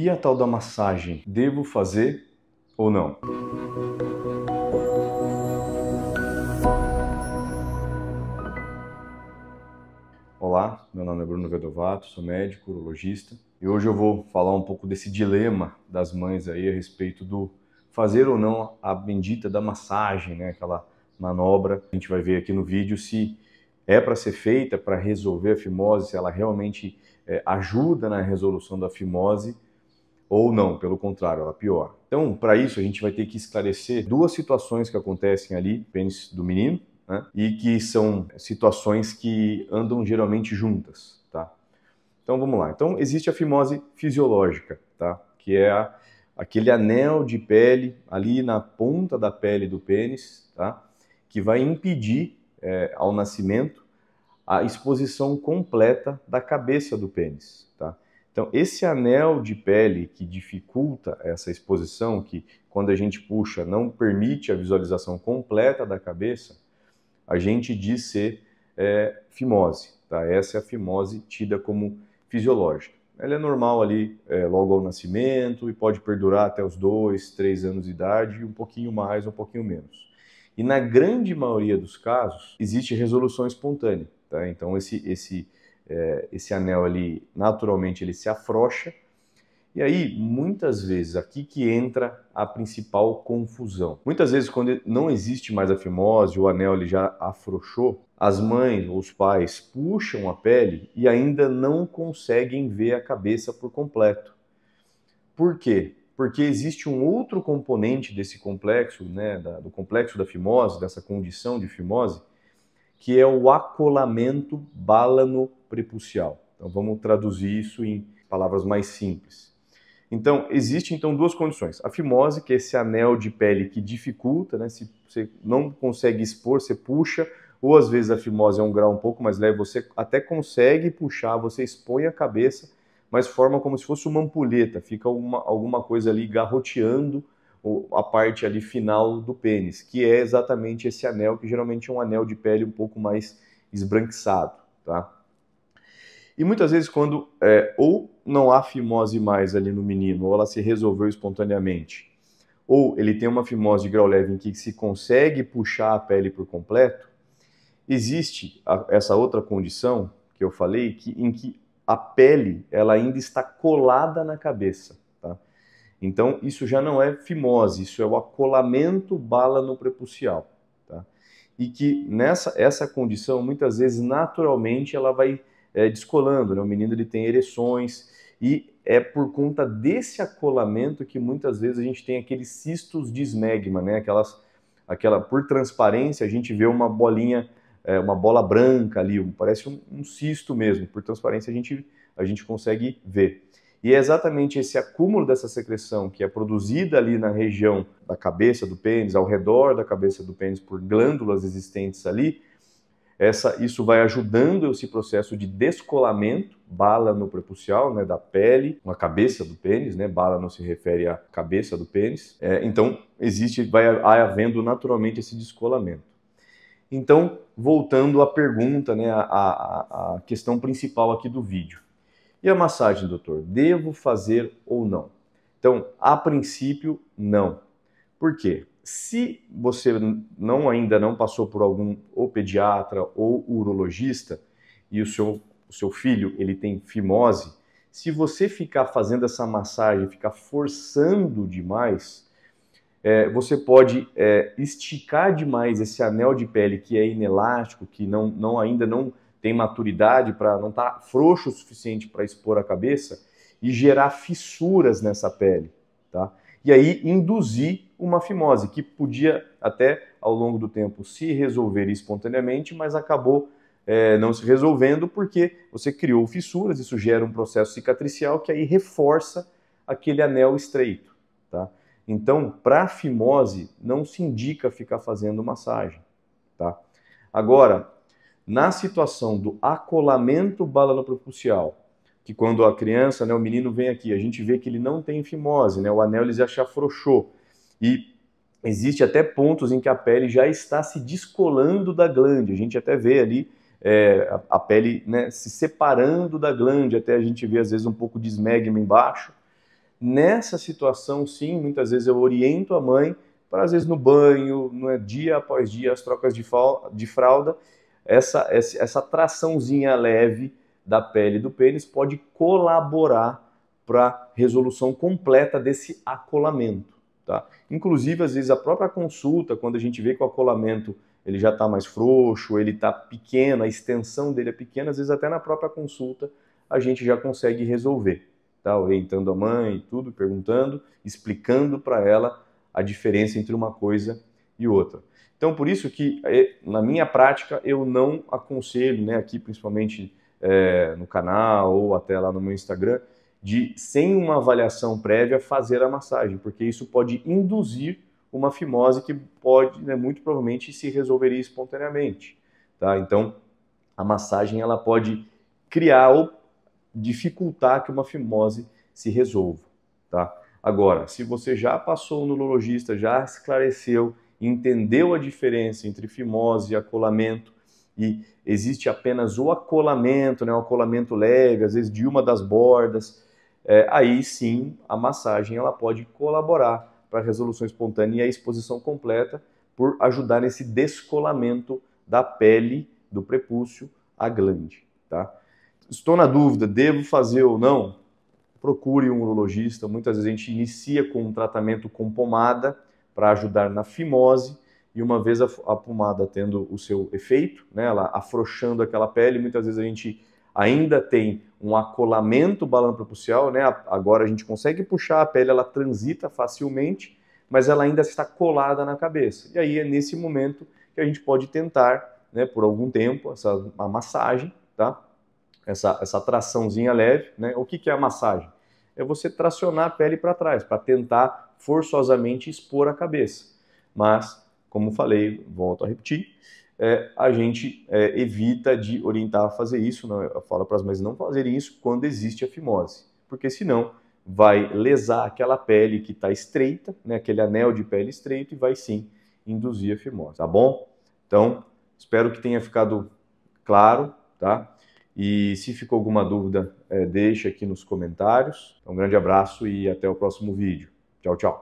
E a tal da massagem, devo fazer ou não? Olá, meu nome é Bruno Vedovato, sou médico, urologista, e hoje eu vou falar um pouco desse dilema das mães aí a respeito do fazer ou não a bendita da massagem, né, aquela manobra. A gente vai ver aqui no vídeo se é para ser feita para resolver a fimose, se ela realmente é, ajuda na resolução da fimose ou não, pelo contrário, ela piora. Então, para isso, a gente vai ter que esclarecer duas situações que acontecem ali, pênis do menino, né? e que são situações que andam geralmente juntas, tá? Então, vamos lá. Então, existe a fimose fisiológica, tá? Que é a, aquele anel de pele ali na ponta da pele do pênis, tá? Que vai impedir é, ao nascimento a exposição completa da cabeça do pênis, tá? Então, esse anel de pele que dificulta essa exposição, que quando a gente puxa não permite a visualização completa da cabeça, a gente diz ser é, fimose. Tá? Essa é a fimose tida como fisiológica. Ela é normal ali é, logo ao nascimento e pode perdurar até os dois, três anos de idade, um pouquinho mais, um pouquinho menos. E na grande maioria dos casos, existe resolução espontânea. Tá? Então, esse, esse é, esse anel ali naturalmente ele se afrocha. E aí, muitas vezes, aqui que entra a principal confusão. Muitas vezes, quando não existe mais a fimose, o anel ele já afrouxou, as mães ou os pais puxam a pele e ainda não conseguem ver a cabeça por completo. Por quê? Porque existe um outro componente desse complexo, né, da, do complexo da fimose, dessa condição de fimose, que é o acolamento balano Prepucial. Então vamos traduzir isso em palavras mais simples. Então, existe então duas condições. A fimose, que é esse anel de pele que dificulta, né? Se você não consegue expor, você puxa, ou às vezes a fimose é um grau um pouco mais leve, você até consegue puxar, você expõe a cabeça, mas forma como se fosse uma ampulheta, fica uma, alguma coisa ali garroteando a parte ali final do pênis, que é exatamente esse anel, que geralmente é um anel de pele um pouco mais esbranquiçado, tá? E muitas vezes, quando é, ou não há fimose mais ali no menino, ou ela se resolveu espontaneamente, ou ele tem uma fimose de grau leve em que se consegue puxar a pele por completo, existe a, essa outra condição que eu falei, que, em que a pele ela ainda está colada na cabeça. Tá? Então, isso já não é fimose, isso é o acolamento bala no prepucial. Tá? E que nessa essa condição, muitas vezes, naturalmente, ela vai é, descolando, né? o menino ele tem ereções e é por conta desse acolamento que muitas vezes a gente tem aqueles cistos de esmegma, né? Aquelas, aquela por transparência a gente vê uma bolinha, é, uma bola branca ali, parece um, um cisto mesmo. Por transparência a gente a gente consegue ver. E é exatamente esse acúmulo dessa secreção que é produzida ali na região da cabeça do pênis, ao redor da cabeça do pênis por glândulas existentes ali, essa, isso vai ajudando esse processo de descolamento, bala no prepucial, né, da pele, na cabeça do pênis, né, bala não se refere à cabeça do pênis. É, então, existe, vai havendo naturalmente esse descolamento. Então, voltando à pergunta, né, questão principal aqui do vídeo. E a massagem, doutor? Devo fazer ou não? Então, a princípio, não. Por quê? Se você não ainda não passou por algum ou pediatra ou urologista e o seu, o seu filho ele tem fimose, se você ficar fazendo essa massagem, ficar forçando demais, é, você pode é, esticar demais esse anel de pele que é inelástico, que não, não ainda não tem maturidade para não estar tá frouxo o suficiente para expor a cabeça e gerar fissuras nessa pele, tá? E aí induzir uma fimose, que podia até ao longo do tempo se resolver espontaneamente, mas acabou é, não se resolvendo porque você criou fissuras, isso gera um processo cicatricial que aí reforça aquele anel estreito. Tá? Então, para fimose, não se indica ficar fazendo massagem. Tá? Agora, na situação do acolamento balanopropulsial, que quando a criança, né, o menino vem aqui, a gente vê que ele não tem fimose, né, o anel ele já se afrouxou e existe até pontos em que a pele já está se descolando da glande. A gente até vê ali é, a, pele né, se separando da glande, até a gente vê às vezes um pouco de esmegma embaixo. Nessa situação, sim, muitas vezes eu oriento a mãe para às vezes no banho, no né, dia após dia, as trocas de, de fralda, essa, essa, essa traçãozinha leve da pele do pênis pode colaborar para a resolução completa desse acolamento. Tá? Inclusive, às vezes, a própria consulta, quando a gente vê que o acolamento ele já está mais frouxo, ele está pequeno, a extensão dele é pequena, às vezes até na própria consulta a gente já consegue resolver. Tá? Orientando a mãe e tudo, perguntando, explicando para ela a diferença entre uma coisa e outra. Então, por isso que, é, na minha prática, eu não aconselho, né, aqui principalmente é, no canal ou até lá no meu Instagram, de, sem uma avaliação prévia, fazer a massagem, porque isso pode induzir uma fimose que pode, né, muito provavelmente, se resolveria espontaneamente. Tá? Então, a massagem ela pode criar ou dificultar que uma fimose se resolva. Tá? Agora, se você já passou no urologista, já esclareceu, entendeu a diferença entre fimose e acolamento, e existe apenas o acolamento, né, acolamento leve, às vezes de uma das bordas, é, aí sim a massagem ela pode colaborar para a resolução espontânea e a exposição completa por ajudar nesse descolamento da pele do prepúcio à glande. Tá? Estou na dúvida, devo fazer ou não? Procure um urologista. Muitas vezes a gente inicia com um tratamento com pomada para ajudar na fimose e uma vez a, pomada tendo o seu efeito, né, ela afrouxando aquela pele, muitas vezes a gente ainda tem um acolamento balanopropulsial, né? Agora a gente consegue puxar a pele, ela transita facilmente, mas ela ainda está colada na cabeça. E aí é nesse momento que a gente pode tentar, né, por algum tempo, essa massagem, tá? Essa, essa traçãozinha leve, né? O que, que é a massagem? É você tracionar a pele para trás, para tentar forçosamente expor a cabeça. Mas, como falei, volto a repetir, é, a gente é, evita de orientar a fazer isso, não, né? eu falo para as mães não fazerem isso quando existe a fimose, porque senão vai lesar aquela pele que está estreita, né, aquele anel de pele estreito, e vai sim induzir a fimose, tá bom? Então, espero que tenha ficado claro, tá? E se ficou alguma dúvida, é, deixa aqui nos comentários. Então, um grande abraço e até o próximo vídeo. Tchau, tchau.